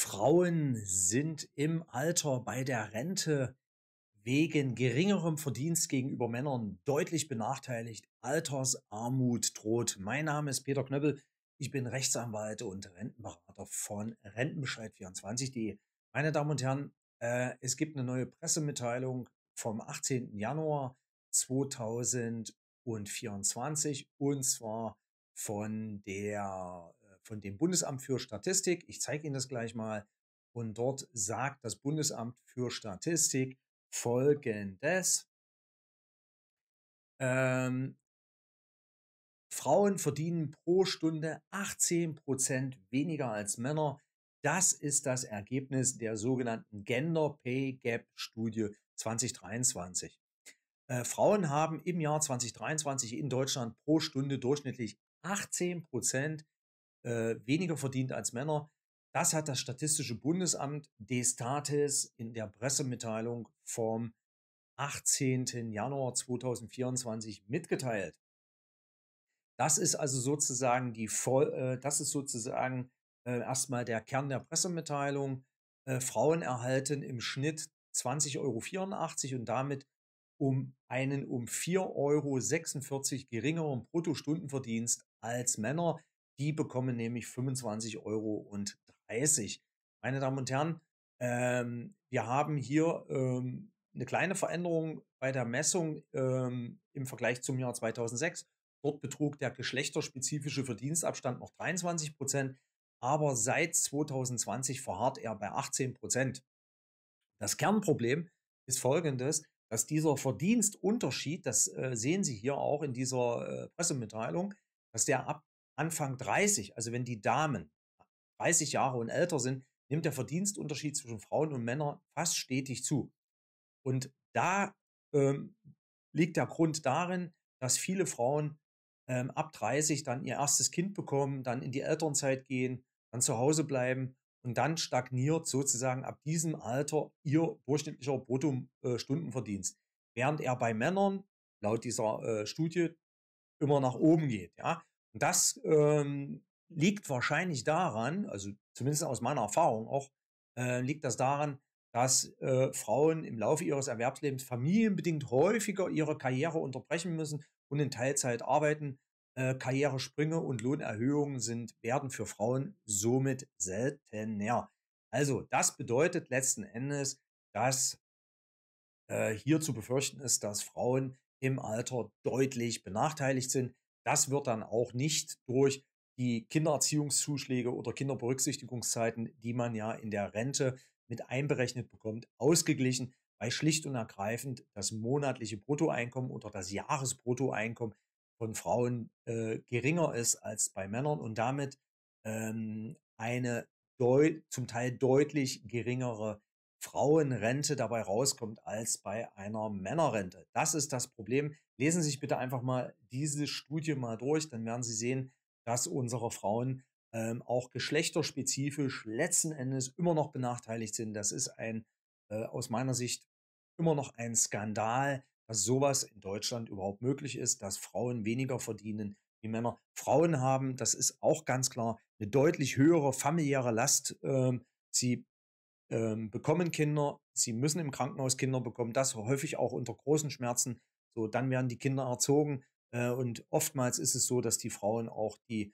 Frauen sind im Alter bei der Rente wegen geringerem Verdienst gegenüber Männern deutlich benachteiligt. Altersarmut droht. Mein Name ist Peter Knöppel. Ich bin Rechtsanwalt und Rentenberater von Rentenbescheid24.de. Meine Damen und Herren, äh, es gibt eine neue Pressemitteilung vom 18. Januar 2024 und zwar von der von dem Bundesamt für Statistik. Ich zeige Ihnen das gleich mal. Und dort sagt das Bundesamt für Statistik folgendes. Ähm, Frauen verdienen pro Stunde 18 weniger als Männer. Das ist das Ergebnis der sogenannten Gender Pay Gap Studie 2023. Äh, Frauen haben im Jahr 2023 in Deutschland pro Stunde durchschnittlich 18 Prozent äh, weniger verdient als Männer. Das hat das Statistische Bundesamt Destatis in der Pressemitteilung vom 18. Januar 2024 mitgeteilt. Das ist also sozusagen die Voll, äh, das ist sozusagen äh, erstmal der Kern der Pressemitteilung. Äh, Frauen erhalten im Schnitt 20,84 Euro und damit um einen um 4,46 Euro geringeren Bruttostundenverdienst als Männer. Die bekommen nämlich 25,30 Euro. Meine Damen und Herren, ähm, wir haben hier ähm, eine kleine Veränderung bei der Messung ähm, im Vergleich zum Jahr 2006. Dort betrug der geschlechterspezifische Verdienstabstand noch 23 Prozent, aber seit 2020 verharrt er bei 18 Prozent. Das Kernproblem ist folgendes, dass dieser Verdienstunterschied, das äh, sehen Sie hier auch in dieser äh, Pressemitteilung, dass der ab Anfang 30, also wenn die Damen 30 Jahre und älter sind, nimmt der Verdienstunterschied zwischen Frauen und Männern fast stetig zu. Und da ähm, liegt der Grund darin, dass viele Frauen ähm, ab 30 dann ihr erstes Kind bekommen, dann in die Elternzeit gehen, dann zu Hause bleiben und dann stagniert sozusagen ab diesem Alter ihr durchschnittlicher Bruttostundenverdienst, äh, während er bei Männern laut dieser äh, Studie immer nach oben geht. Ja? Das ähm, liegt wahrscheinlich daran, also zumindest aus meiner Erfahrung auch, äh, liegt das daran, dass äh, Frauen im Laufe ihres Erwerbslebens familienbedingt häufiger ihre Karriere unterbrechen müssen und in Teilzeit arbeiten. Äh, Karrieresprünge und Lohnerhöhungen sind, werden für Frauen somit seltener. Also das bedeutet letzten Endes, dass äh, hier zu befürchten ist, dass Frauen im Alter deutlich benachteiligt sind das wird dann auch nicht durch die Kindererziehungszuschläge oder Kinderberücksichtigungszeiten, die man ja in der Rente mit einberechnet bekommt, ausgeglichen, weil schlicht und ergreifend das monatliche Bruttoeinkommen oder das Jahresbruttoeinkommen von Frauen äh, geringer ist als bei Männern und damit ähm, eine zum Teil deutlich geringere Frauenrente dabei rauskommt als bei einer Männerrente. Das ist das Problem. Lesen Sie sich bitte einfach mal diese Studie mal durch, dann werden Sie sehen, dass unsere Frauen ähm, auch geschlechterspezifisch letzten Endes immer noch benachteiligt sind. Das ist ein äh, aus meiner Sicht immer noch ein Skandal, dass sowas in Deutschland überhaupt möglich ist, dass Frauen weniger verdienen wie Männer. Frauen haben, das ist auch ganz klar, eine deutlich höhere familiäre Last. Ähm, sie ähm, bekommen Kinder, sie müssen im Krankenhaus Kinder bekommen, das häufig auch unter großen Schmerzen. So, dann werden die Kinder erzogen äh, und oftmals ist es so, dass die Frauen auch die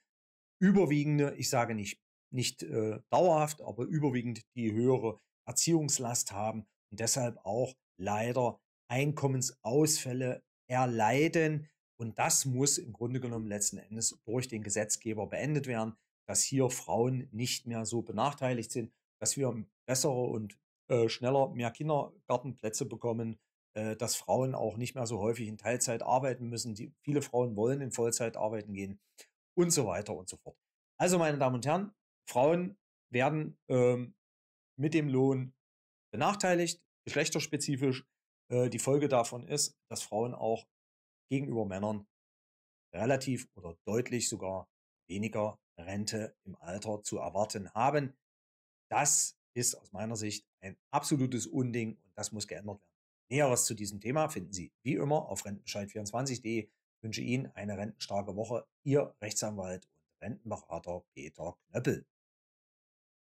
überwiegende, ich sage nicht, nicht äh, dauerhaft, aber überwiegend die höhere Erziehungslast haben und deshalb auch leider Einkommensausfälle erleiden. Und das muss im Grunde genommen letzten Endes durch den Gesetzgeber beendet werden, dass hier Frauen nicht mehr so benachteiligt sind dass wir bessere und äh, schneller mehr Kindergartenplätze bekommen, äh, dass Frauen auch nicht mehr so häufig in Teilzeit arbeiten müssen. Die, viele Frauen wollen in Vollzeit arbeiten gehen und so weiter und so fort. Also, meine Damen und Herren, Frauen werden ähm, mit dem Lohn benachteiligt, geschlechterspezifisch. Äh, die Folge davon ist, dass Frauen auch gegenüber Männern relativ oder deutlich sogar weniger Rente im Alter zu erwarten haben. Das ist aus meiner Sicht ein absolutes Unding und das muss geändert werden. Näheres zu diesem Thema finden Sie wie immer auf rentenbescheid24.de. Wünsche Ihnen eine rentenstarke Woche. Ihr Rechtsanwalt und Rentenberater Peter Knöppel.